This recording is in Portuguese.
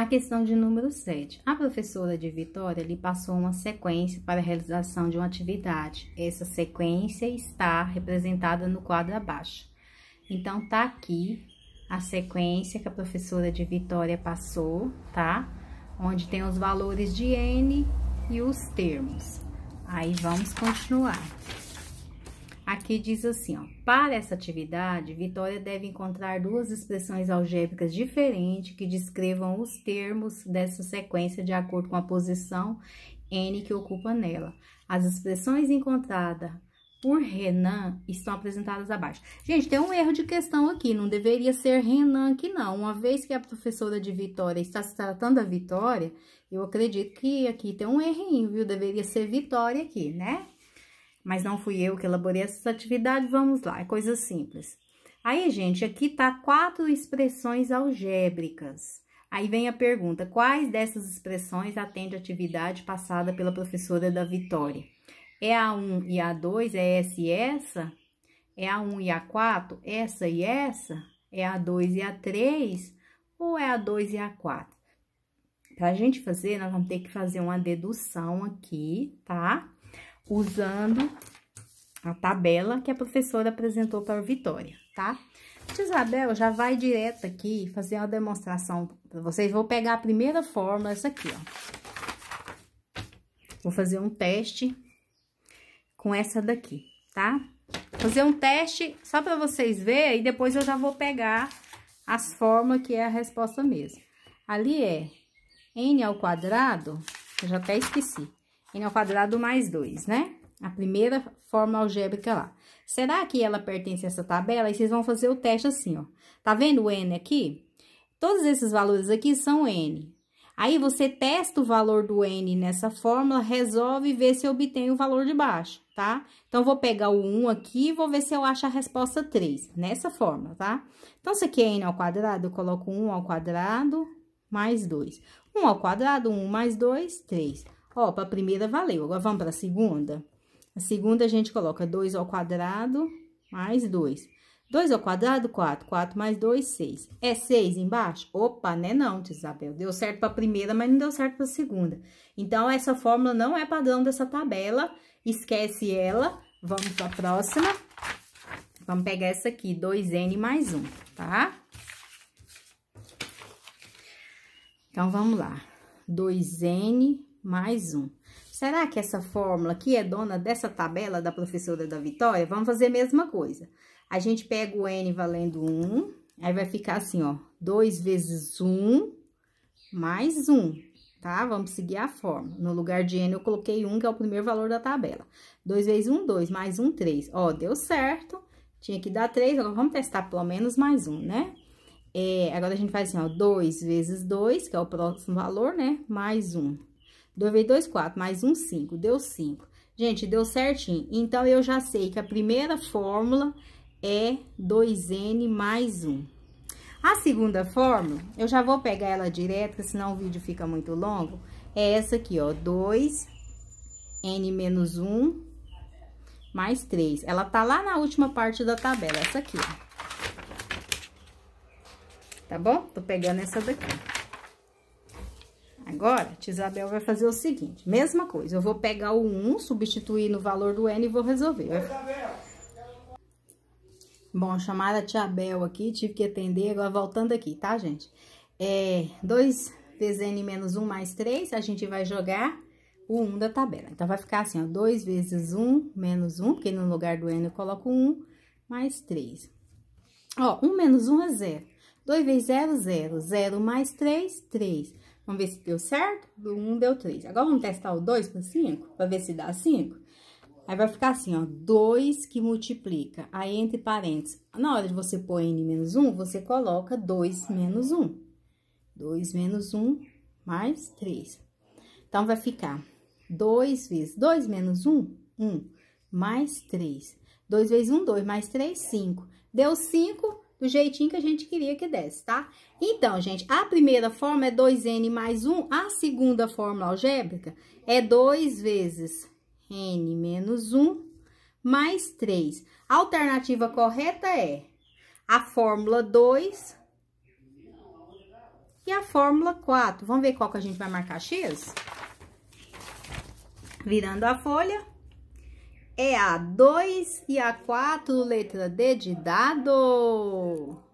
A questão de número 7. A professora de Vitória lhe passou uma sequência para a realização de uma atividade. Essa sequência está representada no quadro abaixo. Então, tá aqui a sequência que a professora de Vitória passou, tá? Onde tem os valores de N e os termos. Aí, vamos continuar. Aqui diz assim, ó, para essa atividade, Vitória deve encontrar duas expressões algébricas diferentes que descrevam os termos dessa sequência de acordo com a posição n que ocupa nela. As expressões encontradas por Renan estão apresentadas abaixo. Gente, tem um erro de questão aqui, não deveria ser Renan aqui não. Uma vez que a professora de Vitória está se tratando da Vitória, eu acredito que aqui tem um errinho, viu? Deveria ser Vitória aqui, né? mas não fui eu que elaborei essa atividade, vamos lá, é coisa simples. Aí, gente, aqui tá quatro expressões algébricas. Aí vem a pergunta, quais dessas expressões atende a atividade passada pela professora da Vitória? É a 1 e a 2, é essa e essa? É a 1 e a 4, essa e essa? É a 2 e a 3? Ou é a 2 e a 4? Para a gente fazer, nós vamos ter que fazer uma dedução aqui, tá? tá? usando a tabela que a professora apresentou para a Vitória, tá? A Isabel já vai direto aqui fazer uma demonstração para vocês. Vou pegar a primeira fórmula, essa aqui, ó. Vou fazer um teste com essa daqui, tá? Fazer um teste só para vocês verem e depois eu já vou pegar as fórmulas que é a resposta mesmo. Ali é n ao quadrado, eu já até esqueci, n ao quadrado mais 2, né? A primeira forma algébrica lá. Será que ela pertence a essa tabela? E vocês vão fazer o teste assim, ó. Tá vendo o N aqui? Todos esses valores aqui são N. Aí, você testa o valor do N nessa fórmula, resolve ver vê se obtém o valor de baixo, tá? Então, vou pegar o 1 aqui e vou ver se eu acho a resposta 3, nessa fórmula, tá? Então, se aqui é N ao quadrado, eu coloco 1 ao quadrado mais 2. 1 ao quadrado, 1 mais 2, 3. Ó, para a primeira valeu, agora vamos para a segunda. A segunda a gente coloca 2 ao quadrado mais 2. 2 ao quadrado, 4. 4 mais 2, 6. É 6 embaixo? Opa, né não, Isabel. Deu certo para a primeira, mas não deu certo para a segunda. Então, essa fórmula não é padrão dessa tabela. Esquece ela. Vamos para a próxima. Vamos pegar essa aqui, 2n mais 1, tá? Então, vamos lá. 2n mais um. Será que essa fórmula aqui é dona dessa tabela da professora da Vitória? Vamos fazer a mesma coisa. A gente pega o N valendo 1, aí vai ficar assim, ó, 2 vezes 1 mais 1, tá? Vamos seguir a fórmula. No lugar de N, eu coloquei 1, que é o primeiro valor da tabela. 2 vezes 1, 2, mais 1, 3. Ó, deu certo. Tinha que dar 3, agora vamos testar pelo menos mais 1, né? É, agora a gente faz assim, ó, 2 vezes 2, que é o próximo valor, né? Mais 1. Dovei vezes 2, 4, mais 1, 5, deu 5. Gente, deu certinho. Então, eu já sei que a primeira fórmula é 2N mais 1. A segunda fórmula, eu já vou pegar ela direto, porque senão o vídeo fica muito longo, é essa aqui, ó, 2N menos 1 mais 3. Ela tá lá na última parte da tabela, essa aqui, ó. Tá bom? Tô pegando essa daqui. Agora, a tia Isabel vai fazer o seguinte, mesma coisa, eu vou pegar o 1, substituir no valor do N e vou resolver. Bom, chamada Tiabel aqui, tive que atender, agora voltando aqui, tá, gente? É, 2 vezes N menos 1 mais 3, a gente vai jogar o 1 da tabela. Então, vai ficar assim, ó, 2 vezes 1 menos 1, porque no lugar do N eu coloco 1, mais 3. Ó, 1 menos 1 é 0. 2 vezes 0, 0. 0 mais 3, 3. Vamos ver se deu certo? Do 1 deu 3. Agora, vamos testar o 2 com 5, para ver se dá 5? Aí, vai ficar assim, ó, 2 que multiplica, aí entre parênteses. Na hora de você pôr n menos 1, você coloca 2 menos 1. 2 menos 1 mais 3. Então, vai ficar 2 vezes 2 menos 1, 1, mais 3. 2 vezes 1, 2, mais 3, 5. Deu 5, do jeitinho que a gente queria que desse, tá? Então, gente, a primeira forma é 2n mais 1, a segunda fórmula algébrica é 2 vezes n menos 1 mais 3. A alternativa correta é a fórmula 2 e a fórmula 4. Vamos ver qual que a gente vai marcar x? Virando a folha é a 2 e a 4, letra D de dado.